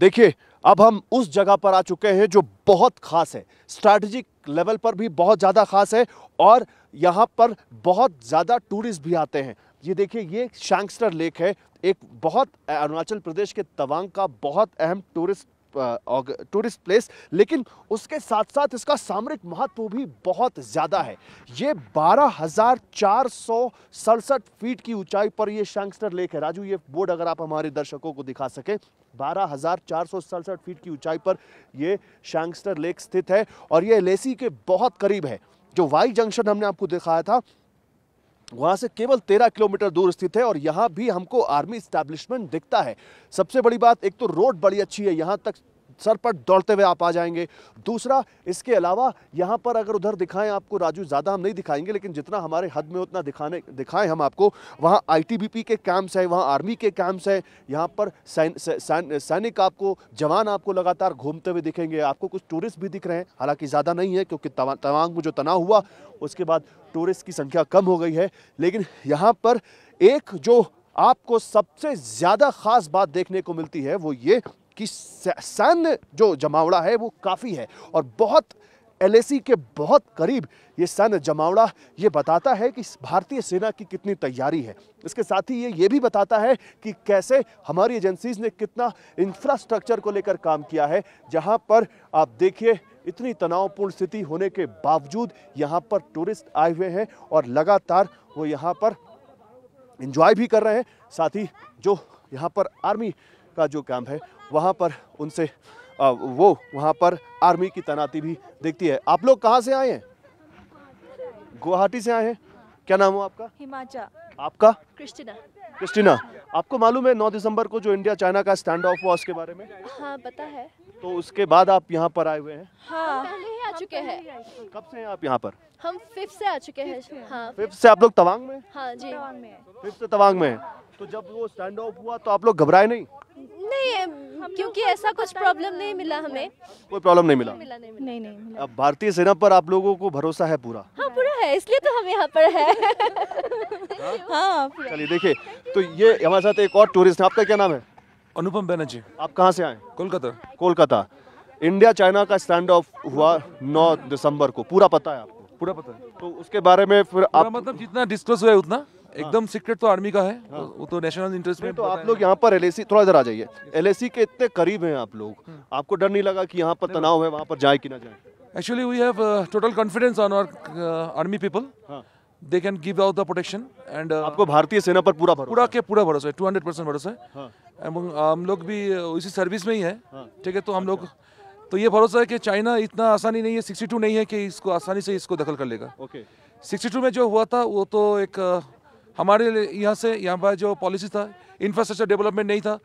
देखिए अब हम उस जगह पर आ चुके हैं जो बहुत ख़ास है स्ट्रैटेजिक लेवल पर भी बहुत ज़्यादा ख़ास है और यहाँ पर बहुत ज़्यादा टूरिस्ट भी आते हैं ये देखिए ये शैंगस्टर लेक है एक बहुत अरुणाचल प्रदेश के तवांग का बहुत अहम टूरिस्ट टूरिस्ट प्लेस लेकिन उसके साथ साथ इसका सामरिक महत्व भी बहुत ज़्यादा है ये बारह हज़ार चार सौ सड़सठ फीट की ऊंचाई पर ये शैंक्स्टर लेक है राजू ये बोर्ड अगर आप हमारे दर्शकों को दिखा सके बारह हज़ार चार सौ सड़सठ फीट की ऊंचाई पर ये शैंक्स्टर लेक स्थित है और ये लेसी के बहुत करीब है जो वाई जंक्शन हमने आपको दिखाया था वहां से केवल तेरह किलोमीटर दूर स्थित है और यहाँ भी हमको आर्मी स्टैब्लिशमेंट दिखता है सबसे बड़ी बात एक तो रोड बड़ी अच्छी है यहाँ तक सरपट दौड़ते हुए आप आ जाएंगे दूसरा इसके अलावा यहाँ पर अगर उधर दिखाएं आपको राजू ज़्यादा हम नहीं दिखाएंगे लेकिन जितना हमारे हद में उतना दिखाने दिखाएं हम आपको वहाँ आईटीबीपी के कैंप्स हैं वहाँ आर्मी के कैंप्स हैं यहाँ पर सैनिक सैन, सैन, आपको जवान आपको लगातार घूमते हुए दिखेंगे आपको कुछ टूरिस्ट भी दिख रहे हैं हालाँकि ज़्यादा नहीं है क्योंकि तवा, तवांग में जो तनाव हुआ उसके बाद टूरिस्ट की संख्या कम हो गई है लेकिन यहाँ पर एक जो आपको सबसे ज़्यादा ख़ास बात देखने को मिलती है वो ये कि सैन्य जो जमावड़ा है वो काफ़ी है और बहुत एल के बहुत करीब ये सैन्य जमावड़ा ये बताता है कि भारतीय सेना की कितनी तैयारी है इसके साथ ही ये ये भी बताता है कि कैसे हमारी एजेंसीज ने कितना इंफ्रास्ट्रक्चर को लेकर काम किया है जहां पर आप देखिए इतनी तनावपूर्ण स्थिति होने के बावजूद यहाँ पर टूरिस्ट आए हुए हैं और लगातार वो यहाँ पर इंजॉय भी कर रहे हैं साथ ही जो यहाँ पर आर्मी का जो कैंप है वहाँ पर उनसे वो वहाँ पर आर्मी की तैनाती भी देखती है आप लोग कहाँ से आए हैं गुवाहाटी से आए हैं क्या नाम हो आपका हिमाचा आपका क्रिस्टिना क्रिस्टिना आपको मालूम है नौ दिसंबर को जो इंडिया चाइना का स्टैंड ऑफ हुआ उसके बारे में हाँ पता है तो उसके बाद आप यहाँ पर आए हुए हैं हाँ पहले ही आ चुके हैं कब से हैं आप यहाँ पर हम फिफ्थ से आ चुके हैं हाँ फिफ्थ से आप लोग तवांग में हाँ जी फिफ्थ से तवांग में तो जब वो स्टैंड ऑफ हुआ तो आप लोग घबराए नहीं क्योंकि ऐसा कुछ प्रॉब्लम नहीं मिला हमें कोई प्रॉब्लम नहीं मिला नहीं नहीं नहीं अब भारतीय सेना पर आप लोगों को भरोसा है पूरा हाँ पूरा है इसलिए तो हम यहाँ पर है हाँ? हाँ चलिए देखिए तो ये हमारे साथ एक और टूरिस्ट है आपका क्या नाम है अनुपम बनर्जी आप कहाँ से आए कोलकाता कोलकाता इंडिया चाइना का स्टैंड ऑफ हुआ 9 दिसंबर को पूरा पता है आपको पूरा पता है तो उसके बारे में फिर आप मतलब जितना डिस्कस हुआ है उतना हाँ। एकदम सीक्रेट तो आर्मी का है हाँ। वो तो नेशनल इंटरेस्ट में तो आप लोग यहाँ पर एलएसी थोड़ा इधर आ जाइए एलएसी के इतने करीब हैं आप लोग हम्म। आपको डर नहीं लगा कि यहाँ पर तनाव है वहाँ पर जाए कि ना जाए actually we have total confidence on our army people they can give out the protection and आपको भारतीय सेना पर पूरा पूरा के पूरा भरोसा है टू हंड्रेड परसेंट भरोसा है हाँ। हम लोग भी uh, इसी सर्विस में ही है ठीक है तो हम लोग अच्छा। तो ये भरोसा है कि चाइना इतना आसानी नहीं है सिक्सटी टू नहीं है कि इसको आसानी से इसको दखल कर लेगा ओके okay. 62 में जो हुआ था वो तो एक uh, हमारे यहाँ से यहाँ पर जो पॉलिसी था इंफ्रास्ट्रक्चर डेवलपमेंट नहीं था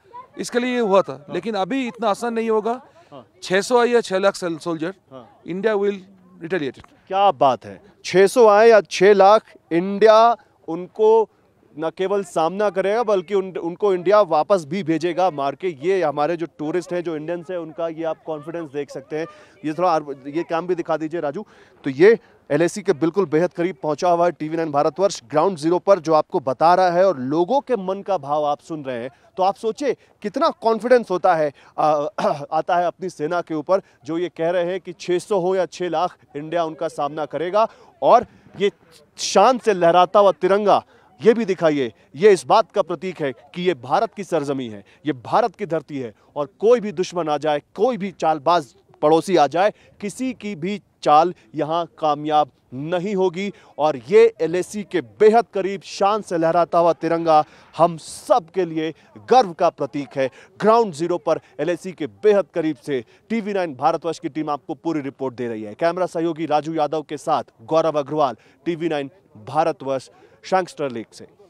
इसके लिए ये हुआ था हाँ। लेकिन अभी इतना आसान नहीं होगा हाँ। छः सौ आए या छः lakh soldier India will retaliated क्या बात है सौ आए या छः लाख इंडिया उनको न केवल सामना करेगा बल्कि उन, उनको इंडिया वापस भी भेजेगा मार के ये हमारे जो टूरिस्ट हैं जो इंडियंस हैं उनका ये आप कॉन्फिडेंस देख सकते हैं ये थोड़ा ये काम भी दिखा दीजिए राजू तो ये एल के बिल्कुल बेहद करीब पहुंचा हुआ है TV nine Bharatvarsh ground zero पर जो आपको बता रहा है और लोगों के मन का भाव आप सुन रहे हैं तो आप सोचिए कितना कॉन्फिडेंस होता है आ, आता है अपनी सेना के ऊपर जो ये कह रहे हैं कि 600 हो या 6 लाख इंडिया उनका सामना करेगा और ये शान से लहराता हुआ तिरंगा ये भी दिखाइए ये इस बात का प्रतीक है कि ये भारत की सरजमी है ये भारत की धरती है और कोई भी दुश्मन आ जाए कोई भी चालबाज पड़ोसी आ जाए किसी की भी चाल यहाँ कामयाब नहीं होगी और ये एल के बेहद करीब शान से लहराता हुआ तिरंगा हम सब के लिए गर्व का प्रतीक है ग्राउंड जीरो पर एल के बेहद करीब से टीवी नाइन भारतवर्ष की टीम आपको पूरी रिपोर्ट दे रही है कैमरा सहयोगी राजू यादव के साथ गौरव अग्रवाल टीवी नाइन भारतवर्ष शांक स्टर लीग से